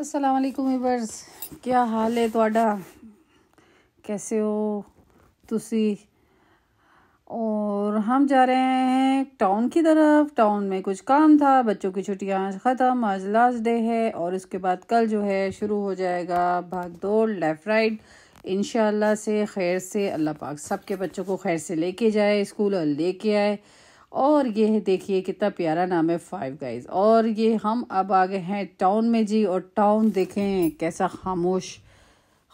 असलकुम इबर्स क्या हाल है थोड़ा कैसे हो ਤੁਸੀਂ और हम जा रहे हैं टाउन की तरफ टाउन में कुछ काम था बच्चों की छुट्टियाँ आज ख़त्म आज लास्ट डे है और उसके बाद कल जो है शुरू हो जाएगा भाग दौड़ लेफ़्ट राइट इन से खैर से अल्लाह पाक सबके बच्चों को खैर से लेके जाए स्कूल और लेके आए और ये देखिए कितना प्यारा नाम है फाइव गाइज और ये हम अब आ गए हैं टाउन में जी और टाउन देखें कैसा खामोश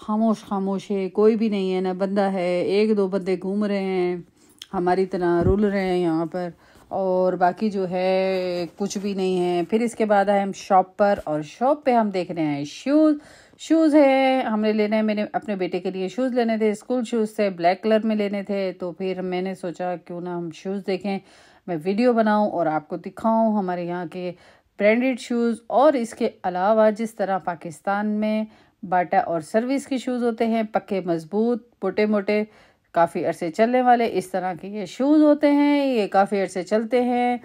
खामोश खामोश है कोई भी नहीं है ना बंदा है एक दो बंदे घूम रहे हैं हमारी तरह रुल रहे हैं यहाँ पर और बाकी जो है कुछ भी नहीं है फिर इसके बाद आए हम शॉप पर और शॉप पे हम देख रहे हैं शूज़ शूज़ है हमने लेने मैंने अपने बेटे के लिए शूज़ लेने थे स्कूल शूज़ थे ब्लैक कलर में लेने थे तो फिर मैंने सोचा क्यों ना हम शूज़ देखें मैं वीडियो बनाऊं और आपको दिखाऊं हमारे यहाँ के ब्रांडेड शूज़ और इसके अलावा जिस तरह पाकिस्तान में बाटा और सर्विस के शूज़ होते हैं पक्के मजबूत मोटे मोटे काफ़ी अरसे चलने वाले इस तरह के ये शूज़ होते हैं ये काफ़ी अरसे चलते हैं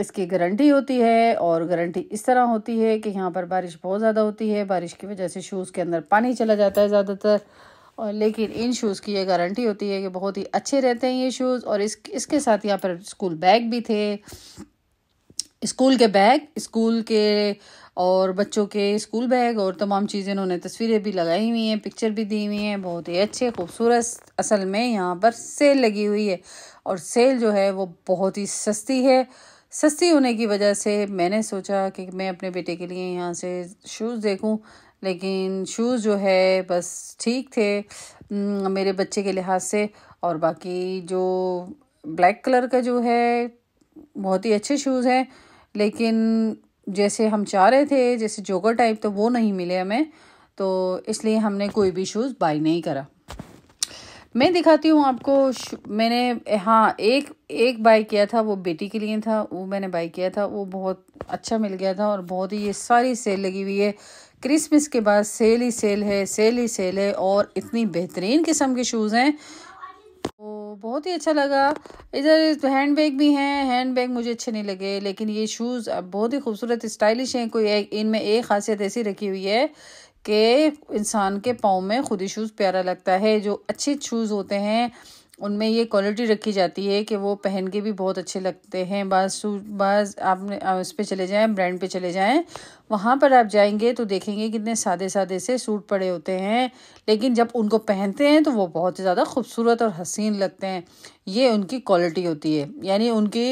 इसकी गारंटी होती है और गारंटी इस तरह होती है कि यहाँ पर बारिश बहुत ज़्यादा होती है बारिश की वजह से शूज़ के अंदर पानी चला जाता है ज़्यादातर और लेकिन इन शूज़ की ये गारंटी होती है कि बहुत ही अच्छे रहते हैं ये शूज़ और इस इसके साथ यहाँ पर स्कूल बैग भी थे स्कूल के बैग स्कूल के और बच्चों के स्कूल बैग और तमाम चीज़ें उन्होंने तस्वीरें भी लगाई हुई हैं पिक्चर भी दी हुई हैं बहुत ही अच्छे खूबसूरत असल में यहाँ पर सेल लगी हुई है और सेल जो है वो बहुत ही सस्ती है सस्ती होने की वजह से मैंने सोचा कि मैं अपने बेटे के लिए यहाँ से शूज़ देखूँ लेकिन शूज़ जो है बस ठीक थे मेरे बच्चे के लिहाज से और बाकी जो ब्लैक कलर का जो है बहुत ही अच्छे शूज़ हैं लेकिन जैसे हम चाह रहे थे जैसे जोगर टाइप तो वो नहीं मिले हमें तो इसलिए हमने कोई भी शूज़ बाई नहीं करा मैं दिखाती हूँ आपको मैंने हाँ एक एक बाई किया था वो बेटी के लिए था वो मैंने बाई किया था वो बहुत अच्छा मिल गया था और बहुत ही ये सारी सेल लगी हुई है क्रिसमस के बाद सेल ही सेल है सेल ही सेल है और इतनी बेहतरीन किस्म के शूज़ हैं तो बहुत ही अच्छा लगा इधर हैंड बैग भी हैं हैंड बैग मुझे अच्छे नहीं लगे लेकिन ये शूज़ अब बहुत ही खूबसूरत स्टाइलिश हैं कोई एक इनमें एक खासियत ऐसी रखी हुई है के इंसान के पाँव में खुदी शूज़ प्यारा लगता है जो अच्छे शूज़ होते हैं उनमें ये क्वालिटी रखी जाती है कि वो पहन के भी बहुत अच्छे लगते हैं बाज़ सूट बाज़ आप उस पर चले जाएं ब्रांड पे चले जाएं वहाँ पर आप जाएंगे तो देखेंगे कितने सादे सादे से सूट पड़े होते हैं लेकिन जब उनको पहनते हैं तो वो बहुत ही ज़्यादा खूबसूरत और हसीन लगते हैं ये उनकी क्वालिटी होती है यानी उनकी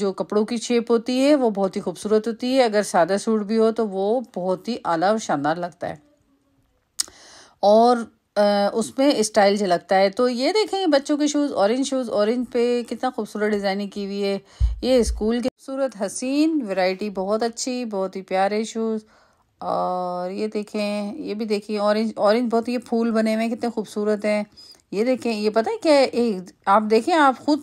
जो कपड़ों की शेप होती है वो बहुत ही खूबसूरत होती है अगर सादा सूट भी हो तो वो बहुत ही आला और शानदार लगता है और उसमें स्टाइल झलकता है तो ये देखें बच्चों के शूज़ ऑरेंज शूज़ ऑरेंज पे कितना खूबसूरत डिज़ाइनिंग की हुई है ये स्कूल के खूबसूरत हसीन वैरायटी बहुत अच्छी बहुत ही प्यारे शूज़ और ये देखें ये भी देखिए ऑरेंज ऑरेंज बहुत ये फूल बने हुए हैं कितने खूबसूरत हैं ये देखें ये पता है क्या आप देखें आप खुद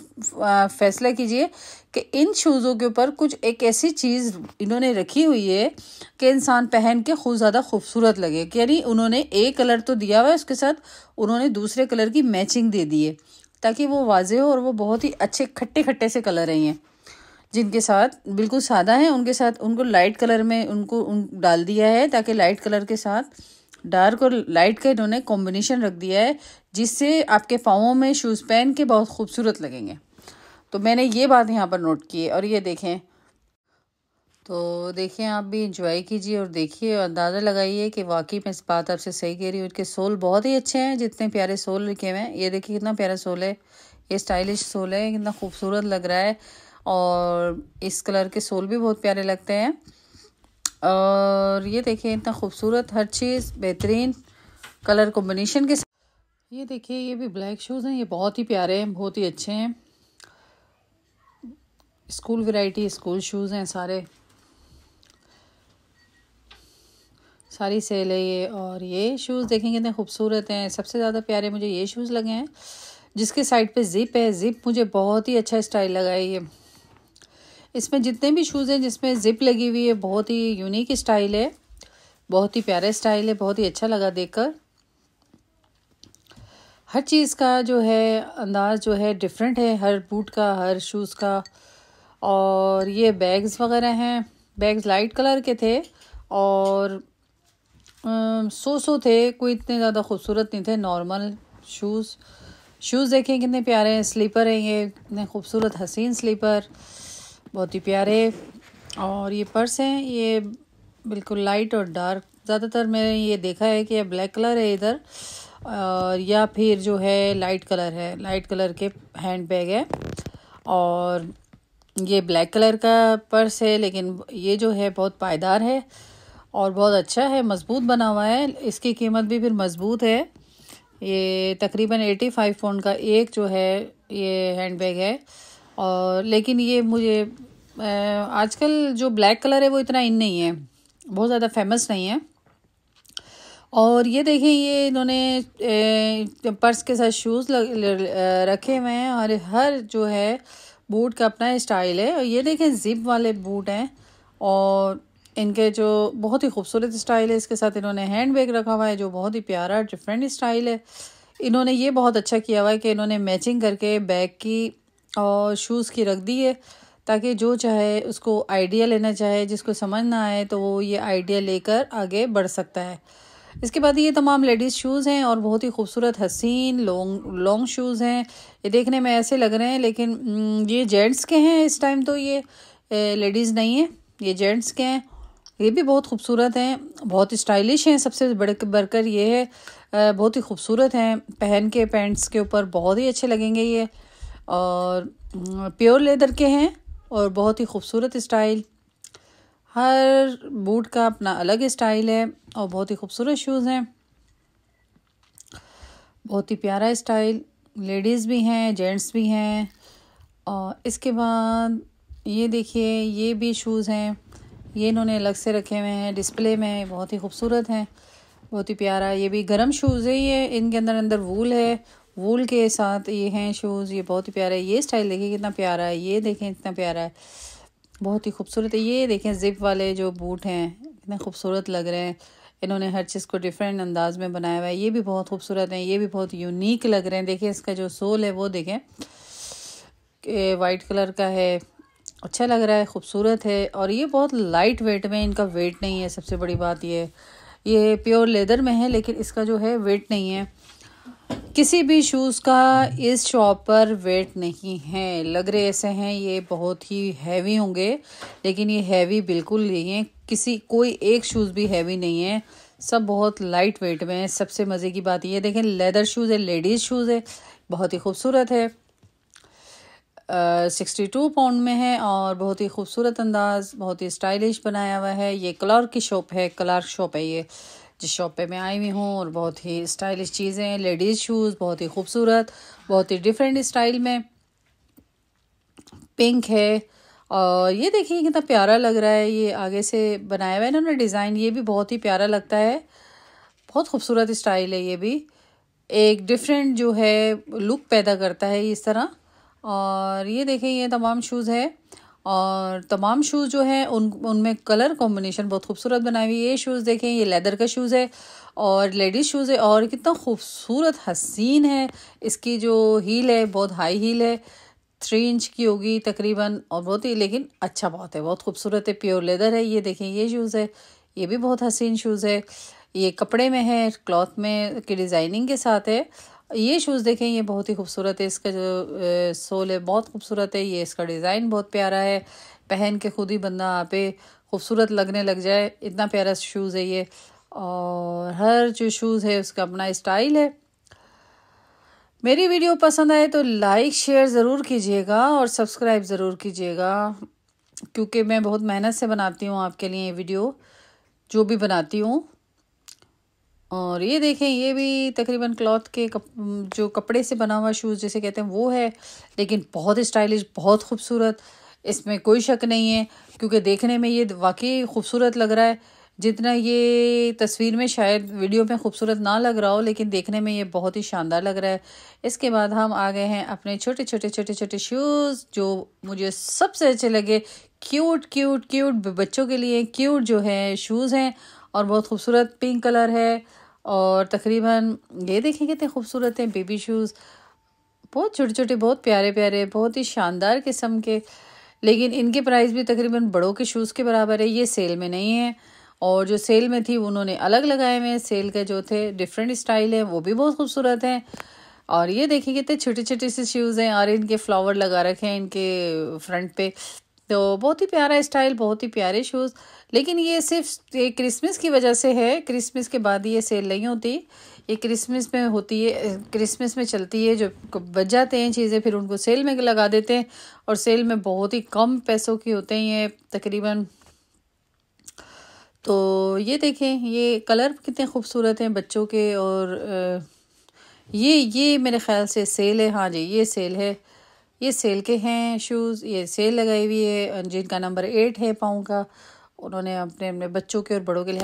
फैसला कीजिए कि इन शूज़ों के ऊपर कुछ एक ऐसी चीज़ इन्होंने रखी हुई है कि इंसान पहन के खूब ज़्यादा खूबसूरत लगे यानी उन्होंने एक कलर तो दिया हुआ है उसके साथ उन्होंने दूसरे कलर की मैचिंग दे दी है ताकि वो वाजे हो और वो बहुत ही अच्छे खट्टे खट्टे से कलर रही हैं जिनके साथ बिल्कुल सादा है उनके साथ उनको लाइट कलर में उनको उन डाल दिया है ताकि लाइट कलर के साथ डार्क और लाइट का इन्होंने कॉम्बिनेशन रख दिया है जिससे आपके पाँवों में शूज़ पहन के बहुत खूबसूरत लगेंगे तो मैंने ये बात यहाँ पर नोट की और ये देखें तो देखें आप भी इंजॉय कीजिए और देखिए अंदाज़ा लगाइए कि वाकई मैं इस बात आपसे सही कह रही हूँ उनके सोल बहुत ही अच्छे हैं जितने प्यारे सोल लिखे हुए हैं ये देखिए कितना प्यारा सोल है ये स्टाइलिश सोल है कितना खूबसूरत लग रहा है और इस कलर के सोल भी बहुत प्यारे लगते हैं और ये देखिए इतना खूबसूरत हर चीज़ बेहतरीन कलर कॉम्बिनेशन के साथ ये देखिए ये भी ब्लैक शूज़ हैं ये बहुत ही प्यारे हैं बहुत ही अच्छे हैं स्कूल वैरायटी स्कूल शूज़ हैं सारे सारी सेल है ये और ये शूज़ देखेंगे इतने खूबसूरत हैं सबसे ज़्यादा प्यारे मुझे ये शूज़ लगे हैं जिसके साइड पे ज़िप है ज़िप मुझे बहुत ही अच्छा स्टाइल लगा है ये इसमें जितने भी शूज़ हैं जिसमें ज़िप लगी हुई है बहुत ही यूनिक स्टाइल है बहुत ही प्यारा स्टाइल है बहुत ही अच्छा लगा देखकर हर चीज़ का जो है अंदाज जो है डिफरेंट है हर बूट का हर शूज़ का और ये बैग्स वगैरह हैं बैग्स लाइट कलर के थे और सो सो थे कोई इतने ज़्यादा खूबसूरत नहीं थे नॉर्मल शूज़ शूज़ देखें कितने प्यारे हैं स्लीपर हैं ये इतने खूबसूरत हसीन स्लीपर बहुत ही प्यारे और ये पर्स हैं ये बिल्कुल लाइट और डार्क ज़्यादातर मैंने ये देखा है कि ये ब्लैक कलर है इधर और या फिर जो है लाइट कलर है लाइट कलर के हैंड बैग है और ये ब्लैक कलर का पर्स है लेकिन ये जो है बहुत पायदार है और बहुत अच्छा है मज़बूत बना हुआ है इसकी कीमत भी फिर मज़बूत है ये तकरीबन एटी फाइव पाउंड का एक जो है ये हैंड बैग है और लेकिन ये मुझे आजकल जो ब्लैक कलर है वो इतना इन नहीं है बहुत ज़्यादा फेमस नहीं है और ये देखें ये इन्होंने पर्स के साथ शूज़ रखे हुए हैं और हर जो है बूट का अपना स्टाइल है और ये देखें जिप वाले बूट हैं और इनके जो बहुत ही खूबसूरत स्टाइल है इसके साथ इन्होंने हैंड बैग रखा हुआ है जो बहुत ही प्यारा डिफरेंट स्टाइल है इन्होंने ये बहुत अच्छा किया हुआ है कि इन्होंने मैचिंग करके बैग की और शूज़ की रख दी है ताकि जो चाहे उसको आइडिया लेना चाहे जिसको समझ ना आए तो वो ये आइडिया लेकर आगे बढ़ सकता है इसके बाद ये तमाम लेडीज़ शूज़ हैं और बहुत ही खूबसूरत हसीन लॉन्ग लॉन्ग शूज़ हैं ये देखने में ऐसे लग रहे हैं लेकिन हम्म, ये जेंट्स के हैं इस टाइम तो ये लेडीज़ नहीं है ये जेंट्स के हैं ये भी बहुत खूबसूरत हैं बहुत स्टाइलिश हैं सबसे बड़े बढ़कर ये है बहुत ही खूबसूरत हैं पहन के पैंट्स के ऊपर बहुत ही अच्छे लगेंगे ये और प्योर लेदर के हैं और बहुत ही खूबसूरत स्टाइल हर बूट का अपना अलग स्टाइल है और बहुत ही खूबसूरत शूज़ हैं बहुत ही प्यारा स्टाइल लेडीज़ भी हैं जेंट्स भी हैं और इसके बाद ये देखिए ये भी शूज़ हैं ये इन्होंने अलग से रखे हुए हैं डिस्प्ले में बहुत ही खूबसूरत हैं बहुत ही प्यारा ये भी गर्म शूज़ है ये इनके अंदर अंदर वूल है वूल के साथ ये हैं शूज़ ये बहुत ही प्यारा है ये स्टाइल देखिए कितना प्यारा है ये देखें इतना प्यारा है बहुत ही खूबसूरत है ये देखें जिप वाले जो बूट हैं कितने खूबसूरत लग रहे हैं इन्होंने हर चीज़ को डिफरेंट अंदाज में बनाया हुआ है ये भी बहुत खूबसूरत है ये भी बहुत यूनिक लग रहे हैं देखिए इसका जो सोल है वो देखें वाइट कलर का है अच्छा लग रहा है खूबसूरत है और ये बहुत लाइट वेट में इनका वेट नहीं है सबसे बड़ी बात ये ये प्योर लेदर में है लेकिन इसका जो है वेट नहीं है किसी भी शूज़ का इस शॉप पर वेट नहीं है लग रहे ऐसे हैं ये बहुत ही हैवी होंगे लेकिन ये हैवी बिल्कुल नहीं है किसी कोई एक शूज़ भी हैवी नहीं है सब बहुत लाइट वेट में है सबसे मज़े की बात ये देखें लेदर शूज़ है लेडीज़ शूज़ है बहुत ही खूबसूरत है सिक्सटी टू पाउंड में है और बहुत ही खूबसूरत अंदाज़ बहुत ही स्टाइलिश बनाया हुआ है ये क्लार्क की शॉप है क्लार्क शॉप है ये जिस शॉप पे मैं आई हुई हूँ और बहुत ही स्टाइलिश चीज़ें लेडीज़ शूज़ बहुत ही खूबसूरत बहुत ही डिफरेंट स्टाइल में पिंक है और ये देखिए कितना प्यारा लग रहा है ये आगे से बनाया हुआ है इन्होंने डिज़ाइन ये भी बहुत ही प्यारा लगता है बहुत खूबसूरत स्टाइल है ये भी एक डिफरेंट जो है लुक पैदा करता है इस तरह और ये देखें ये तमाम शूज़ है और तमाम शूज़ जो हैं उन उनमें कलर कॉम्बिनेशन बहुत खूबसूरत बनाई हुई है ये शूज़ देखें ये लेदर का शूज़ है और लेडीज़ शूज़ है और कितना खूबसूरत हसीन है इसकी जो हील है बहुत हाई हील है थ्री इंच की होगी तकरीबन और बहुत ही लेकिन अच्छा बहुत है बहुत खूबसूरत है प्योर लेदर है ये देखें ये शूज़ है ये भी बहुत हसीन शूज़ है ये कपड़े में है क्लॉथ में की डिज़ाइनिंग के साथ है ये शूज़ देखें ये बहुत ही खूबसूरत है इसका जो सोल है बहुत खूबसूरत है ये इसका डिज़ाइन बहुत प्यारा है पहन के खुद ही बंदा आप खूबसूरत लगने लग जाए इतना प्यारा शूज़ है ये और हर जो शूज़ है उसका अपना स्टाइल है मेरी वीडियो पसंद आए तो लाइक शेयर ज़रूर कीजिएगा और सब्सक्राइब ज़रूर कीजिएगा क्योंकि मैं बहुत मेहनत से बनाती हूँ आपके लिए ये वीडियो जो भी बनाती हूँ और ये देखें ये भी तकरीबन क्लॉथ के कप, जो कपड़े से बना हुआ शूज़ जैसे कहते हैं वो है लेकिन बहुत स्टाइलिश बहुत खूबसूरत इसमें कोई शक नहीं है क्योंकि देखने में ये वाकई खूबसूरत लग रहा है जितना ये तस्वीर में शायद वीडियो में खूबसूरत ना लग रहा हो लेकिन देखने में ये बहुत ही शानदार लग रहा है इसके बाद हम आ गए हैं अपने छोटे छोटे छोटे छोटे शूज़ जो मुझे सबसे अच्छे लगे क्यूट क्यूट क्यूट बच्चों के लिए क्यूट जो है शूज़ हैं और बहुत खूबसूरत पिंक कलर है और तकरीबन ये देखें कितने खूबसूरत हैं बेबी शूज़ बहुत छोटे छोटे बहुत प्यारे प्यारे बहुत ही शानदार किस्म के लेकिन इनके प्राइस भी तकरीबन बड़ों के शूज़ के बराबर है ये सेल में नहीं है और जो सेल में थी उन्होंने अलग लगाए हुए हैं सेल के जो थे डिफरेंट स्टाइल हैं वो भी बहुत खूबसूरत हैं और ये देखिए कितने छोटे छोटे से शूज़ हैं और इनके फ्लावर लगा रखे हैं इनके फ्रंट पे तो बहुत ही प्यारा स्टाइल बहुत ही प्यारे शूज़ लेकिन ये सिर्फ ये क्रिसमस की वजह से है क्रिसमस के बाद ये सेल नहीं होती ये क्रिसमस में होती है क्रिसमस में चलती है जो बच जाते हैं चीज़ें फिर उनको सेल में लगा देते हैं और सेल में बहुत ही कम पैसों की होते हैं ये तकरीबन तो ये देखें ये कलर कितने खूबसूरत हैं बच्चों के और ये ये मेरे ख्याल से सेल है हाँ जी ये सेल है ये सेल के हैं शूज़ ये सेल लगाई हुई है जिनका नंबर एट है पाँव का उन्होंने अपने अपने बच्चों के और बड़ों के लिए